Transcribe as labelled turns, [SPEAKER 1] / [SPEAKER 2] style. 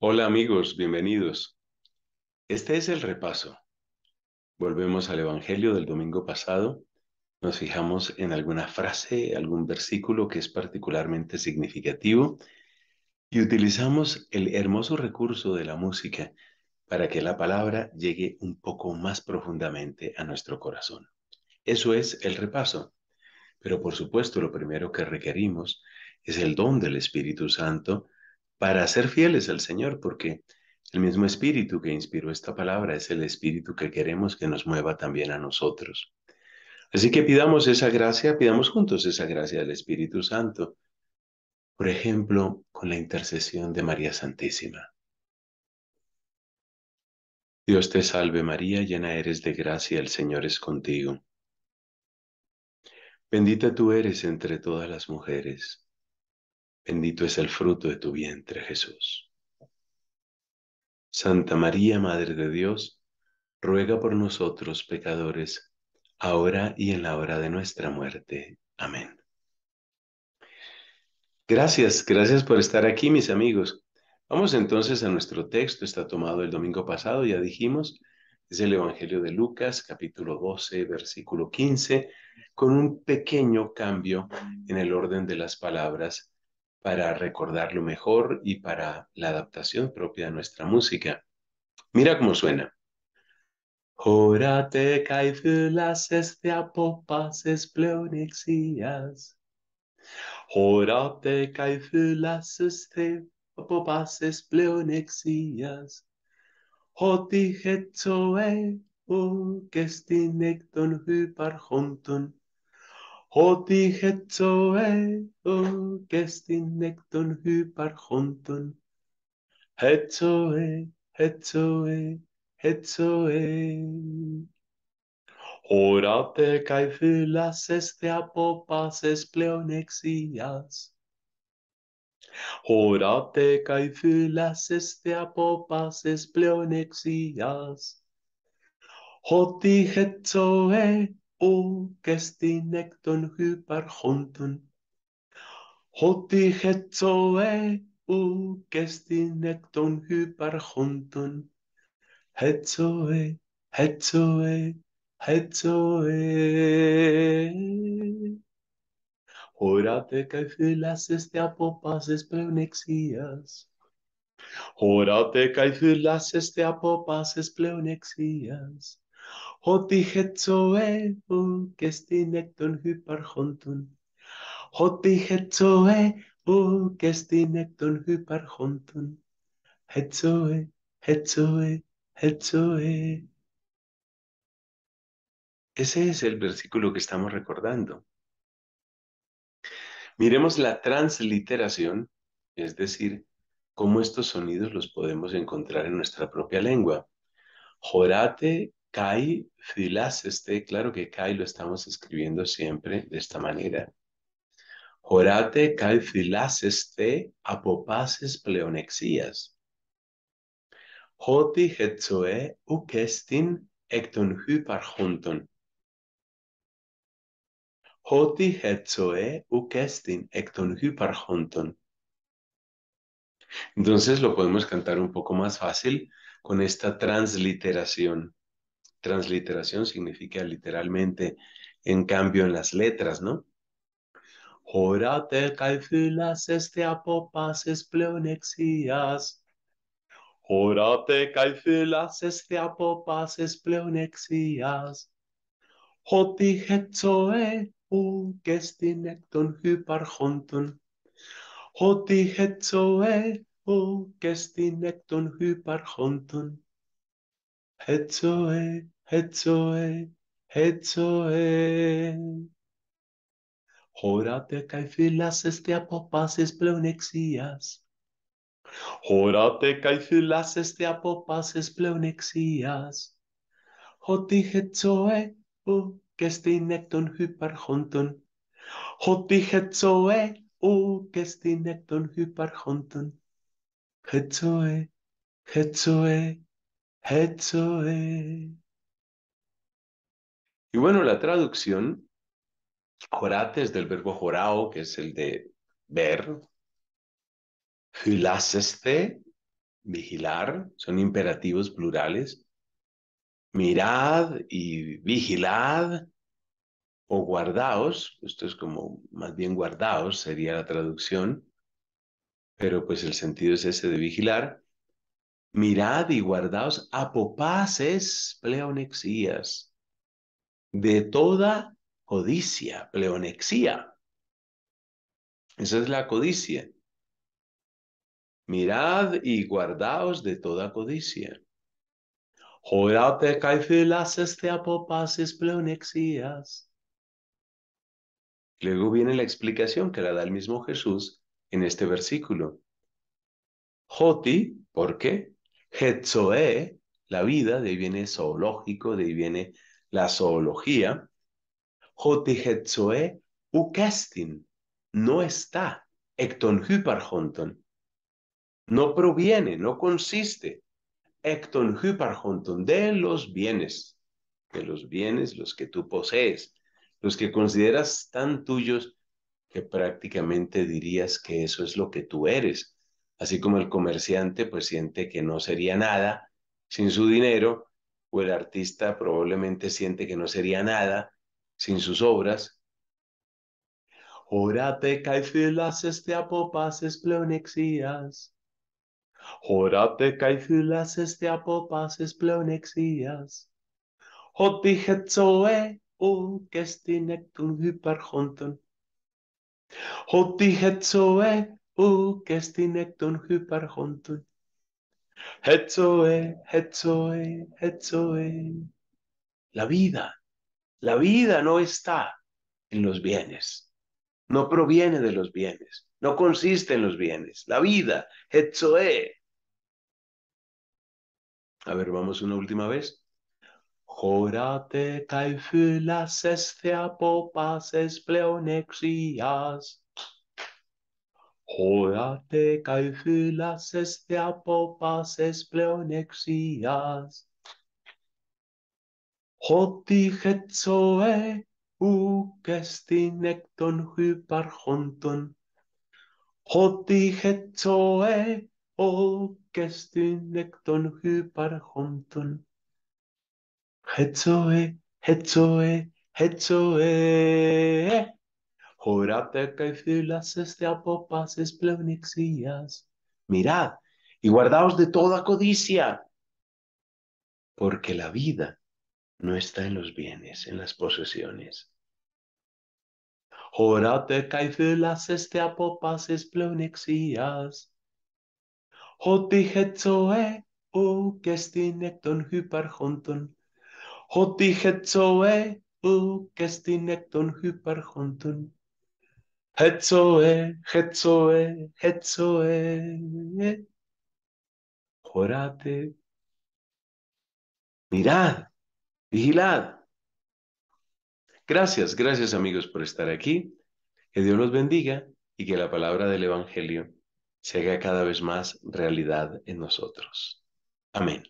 [SPEAKER 1] Hola amigos, bienvenidos. Este es el repaso. Volvemos al Evangelio del domingo pasado. Nos fijamos en alguna frase, algún versículo que es particularmente significativo y utilizamos el hermoso recurso de la música para que la palabra llegue un poco más profundamente a nuestro corazón. Eso es el repaso. Pero por supuesto lo primero que requerimos es el don del Espíritu Santo para ser fieles al Señor, porque el mismo espíritu que inspiró esta palabra es el espíritu que queremos que nos mueva también a nosotros. Así que pidamos esa gracia, pidamos juntos esa gracia del Espíritu Santo. Por ejemplo, con la intercesión de María Santísima. Dios te salve María, llena eres de gracia, el Señor es contigo. Bendita tú eres entre todas las mujeres Bendito es el fruto de tu vientre, Jesús. Santa María, Madre de Dios, ruega por nosotros pecadores, ahora y en la hora de nuestra muerte. Amén. Gracias, gracias por estar aquí, mis amigos. Vamos entonces a nuestro texto, está tomado el domingo pasado, ya dijimos, es el Evangelio de Lucas, capítulo 12, versículo 15, con un pequeño cambio en el orden de las palabras para recordarlo mejor y para la adaptación propia a nuestra música. Mira cómo suena. Horate las este apopas pleonexias. Horate caifylas este apopas pleonexias. Hoti hetzoe o kestinecton hyparhonton. Hoti hetzoe o kestin nekton Het Hetzoe, hetzoe, hetzoe. te kai fylas este apopas es pleonexias. te kai fylas este apopas es pleonexias. Hoti hetzoe ugesti nekton hyparchonton. Hoti hetzoe ugesti nekton hyparchonton. Hetzoe, hetzoe, hetzoe. Órate que fylases te apopases pleonexías. Órate que fylases te apopases pleonexías. Hoti hetzoe u kestinekton hyparhontun. Hoti hetzoe u kestinekton hyparhontun. Hetzoe, hetzoe, hetzoe. Ese es el versículo que estamos recordando. Miremos la transliteración, es decir, cómo estos sonidos los podemos encontrar en nuestra propia lengua. Jorate Kai filas este, claro que Kai lo estamos escribiendo siempre de esta manera. Jorate Kai filas este, apopases pleonexías. Joti hetzoe ukestin ekton hyparchonton. Joti hetzoe ukestin ekton hyparchonton. Entonces lo podemos cantar un poco más fácil con esta transliteración transliteración significa literalmente en cambio en las letras, ¿no? Jorate calfilas esteapopas espleonexias. Jorate calfilas esteapopas espleonexias. Joti hetzoe u gestinecton hyparjonton. Joti hetzoe u kestinecton hyparjonton. Hetzoe, Hetzoe, Hetzoe. Χωράτε καηφυλάσσεστε από πάσες πλεονεξίας. Χωράτε καηφυλάσσεστε από πάσες πλεονεξίας. Ότι χετσοέ ου και στην εκ των υπαρχόντων. Ότι χετσοέ ου και στην εκ των υπαρχόντων. Χετσοέ, χετσοέ, Y bueno, la traducción, jorate es del verbo jorao, que es el de ver. Hilaseste, vigilar, son imperativos plurales. Mirad y vigilad o guardaos, esto es como más bien guardaos sería la traducción, pero pues el sentido es ese de vigilar mirad y guardaos apopases pleonexías, de toda codicia, pleonexía. Esa es la codicia. Mirad y guardaos de toda codicia. Jórate caifilases este apopases pleonexías. Luego viene la explicación que la da el mismo Jesús en este versículo. Joti, ¿por qué? Hetzoe, la vida, de ahí viene zoológico, de ahí viene la zoología. Joti Hetzoe, ukestin, no está. Ecton hyparhonton, no proviene, no consiste. Ecton hyparhonton, de los bienes, de los bienes, los que tú posees, los que consideras tan tuyos que prácticamente dirías que eso es lo que tú eres así como el comerciante pues siente que no sería nada sin su dinero, o el artista probablemente siente que no sería nada sin sus obras. Órate caifilas este apopas espleonexías. Órate caifilas este apopas pleonexías. Otijetzoe u kestinectum hyperhonton ukestinekton hyperhontun. Hetzoe, hetzoe, hetzoe. La vida, la vida no está en los bienes, no proviene de los bienes, no consiste en los bienes. La vida, hetzoe. A ver, vamos una última vez. Jorate kai fylases es espleonexias. Χωράτε καρχύλασες και απόφασες πλεονεξίας. Ότι χετσοέ ουκ στην εκ των χυπαρχόντων. Ότι χετσοέ ουκ στην εκ των χυπαρχόντων. Χετσοέ, χετσοέ, χετσοέ. Jorate que filas este apopas Mirad y guardaos de toda codicia, porque la vida no está en los bienes, en las posesiones. Jorate que filas este apopas popas esplenixías. Ότι χετσοέ ου necton Joti hyperhonton. Ότι χετσοέ Hetzoe, Hetzoe, Hetzoe. Jorate. Mirad, vigilad. Gracias, gracias amigos por estar aquí. Que Dios los bendiga y que la palabra del Evangelio se haga cada vez más realidad en nosotros. Amén.